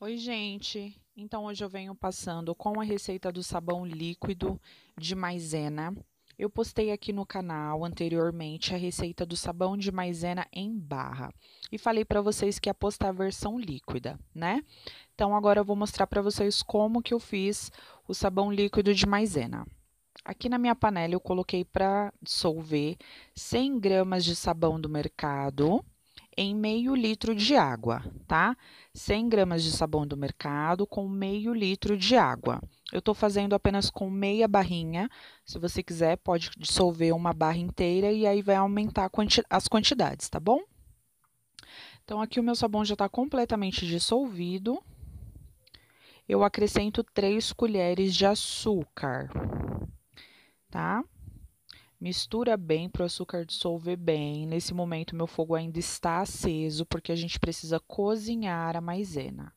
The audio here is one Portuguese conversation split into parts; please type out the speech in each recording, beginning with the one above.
Oi, gente! Então, hoje eu venho passando com a receita do sabão líquido de maisena. Eu postei aqui no canal anteriormente a receita do sabão de maisena em barra e falei para vocês que ia é postar a versão líquida, né? Então, agora eu vou mostrar para vocês como que eu fiz o sabão líquido de maisena. Aqui na minha panela eu coloquei para dissolver 100 gramas de sabão do mercado, em meio litro de água, tá? 100 gramas de sabão do mercado com meio litro de água. Eu estou fazendo apenas com meia barrinha. Se você quiser, pode dissolver uma barra inteira e aí vai aumentar quanti as quantidades, tá bom? Então, aqui o meu sabão já está completamente dissolvido. Eu acrescento 3 colheres de açúcar, tá? mistura bem para o açúcar dissolver bem. Nesse momento, meu fogo ainda está aceso, porque a gente precisa cozinhar a maisena.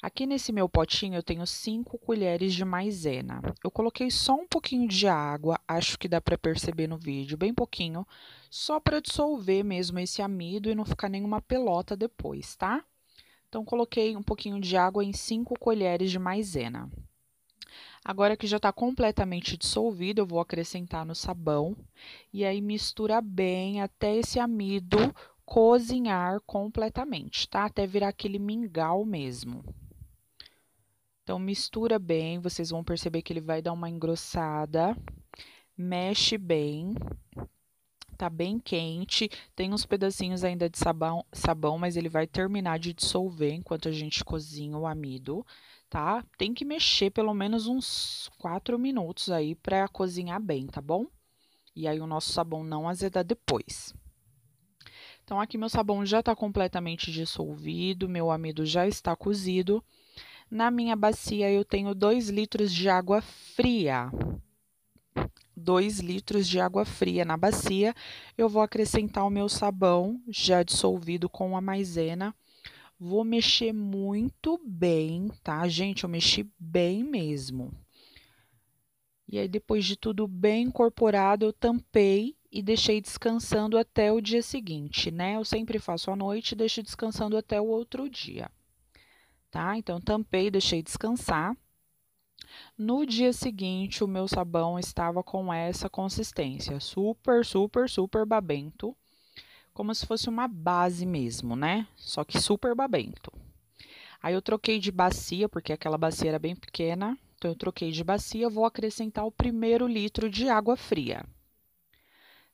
Aqui nesse meu potinho eu tenho 5 colheres de maisena. Eu coloquei só um pouquinho de água, acho que dá para perceber no vídeo, bem pouquinho, só para dissolver mesmo esse amido e não ficar nenhuma pelota depois, tá? Então coloquei um pouquinho de água em 5 colheres de maisena. Agora que já está completamente dissolvido, eu vou acrescentar no sabão e aí mistura bem até esse amido cozinhar completamente, tá? Até virar aquele mingau mesmo. Então mistura bem, vocês vão perceber que ele vai dar uma engrossada. Mexe bem tá bem quente. Tem uns pedacinhos ainda de sabão, sabão, mas ele vai terminar de dissolver enquanto a gente cozinha o amido, tá? Tem que mexer pelo menos uns 4 minutos aí para cozinhar bem, tá bom? E aí o nosso sabão não azedar depois. Então aqui meu sabão já está completamente dissolvido, meu amido já está cozido. Na minha bacia eu tenho 2 litros de água fria. 2 litros de água fria na bacia. Eu vou acrescentar o meu sabão já dissolvido com a maisena. Vou mexer muito bem, tá, gente? Eu mexi bem mesmo. E aí, depois de tudo bem incorporado, eu tampei e deixei descansando até o dia seguinte, né? Eu sempre faço à noite e deixo descansando até o outro dia, tá? Então, tampei, deixei descansar. No dia seguinte, o meu sabão estava com essa consistência, super, super, super babento, como se fosse uma base mesmo, né? Só que super babento. Aí eu troquei de bacia, porque aquela bacia era bem pequena, então eu troquei de bacia, vou acrescentar o primeiro litro de água fria.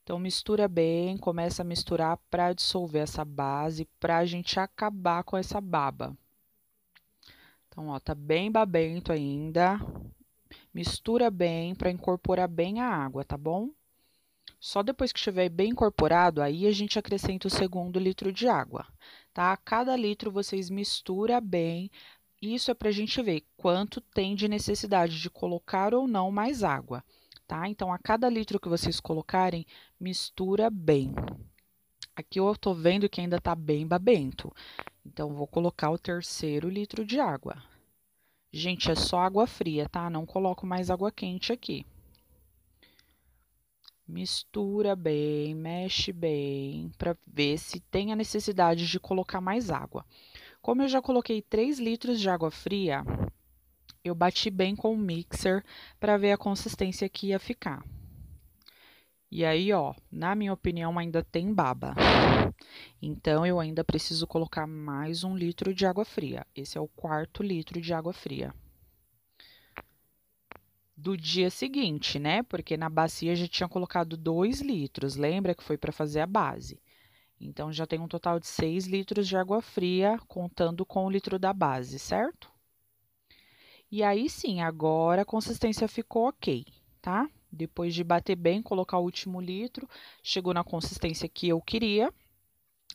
Então mistura bem, começa a misturar para dissolver essa base, para a gente acabar com essa baba. Então, ó, tá bem babento ainda. Mistura bem para incorporar bem a água, tá bom? Só depois que estiver bem incorporado, aí a gente acrescenta o segundo litro de água, tá? Cada litro vocês mistura bem. Isso é para a gente ver quanto tem de necessidade de colocar ou não mais água, tá? Então, a cada litro que vocês colocarem, mistura bem. Aqui eu estou vendo que ainda está bem babento. Então, vou colocar o terceiro litro de água. Gente, é só água fria, tá? Não coloco mais água quente aqui. Mistura bem, mexe bem, para ver se tem a necessidade de colocar mais água. Como eu já coloquei 3 litros de água fria, eu bati bem com o mixer para ver a consistência que ia ficar. E aí, ó, na minha opinião, ainda tem baba. Então, eu ainda preciso colocar mais um litro de água fria. Esse é o quarto litro de água fria. Do dia seguinte, né? Porque na bacia já tinha colocado dois litros. Lembra que foi para fazer a base? Então, já tem um total de seis litros de água fria, contando com o litro da base, certo? E aí sim, agora a consistência ficou ok, tá? Depois de bater bem, colocar o último litro, chegou na consistência que eu queria.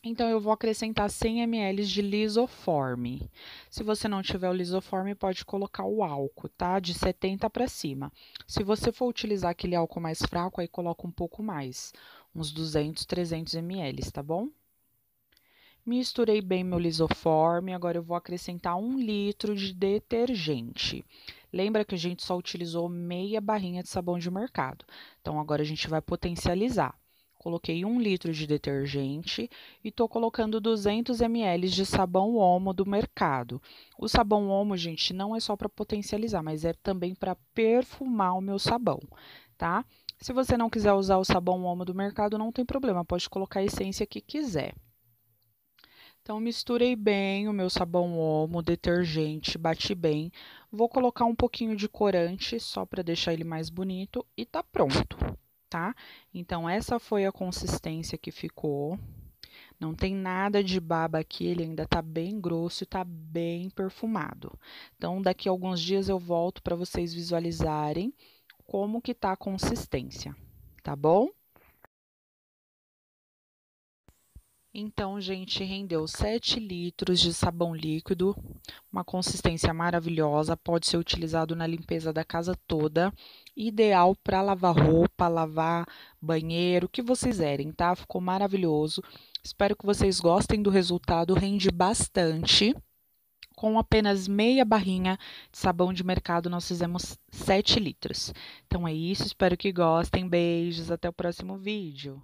Então, eu vou acrescentar 100 ml de lisoforme. Se você não tiver o lisoforme, pode colocar o álcool, tá? De 70 para cima. Se você for utilizar aquele álcool mais fraco, aí coloca um pouco mais, uns 200, 300 ml, tá bom? Misturei bem meu lisoforme, agora eu vou acrescentar um litro de detergente. Lembra que a gente só utilizou meia barrinha de sabão de mercado. Então, agora a gente vai potencializar. Coloquei um litro de detergente e estou colocando 200 ml de sabão Omo do mercado. O sabão Omo, gente, não é só para potencializar, mas é também para perfumar o meu sabão, tá? Se você não quiser usar o sabão Omo do mercado, não tem problema, pode colocar a essência que quiser. Então, misturei bem o meu sabão Omo, detergente, bati bem. Vou colocar um pouquinho de corante só para deixar ele mais bonito e tá pronto, tá? Então, essa foi a consistência que ficou. Não tem nada de baba aqui, ele ainda tá bem grosso e tá bem perfumado. Então, daqui a alguns dias eu volto para vocês visualizarem como que tá a consistência, tá bom? Então, gente, rendeu 7 litros de sabão líquido, uma consistência maravilhosa, pode ser utilizado na limpeza da casa toda, ideal para lavar roupa, lavar banheiro, o que vocês quiserem, tá? Ficou maravilhoso. Espero que vocês gostem do resultado, rende bastante. Com apenas meia barrinha de sabão de mercado, nós fizemos 7 litros. Então é isso, espero que gostem. Beijos, até o próximo vídeo.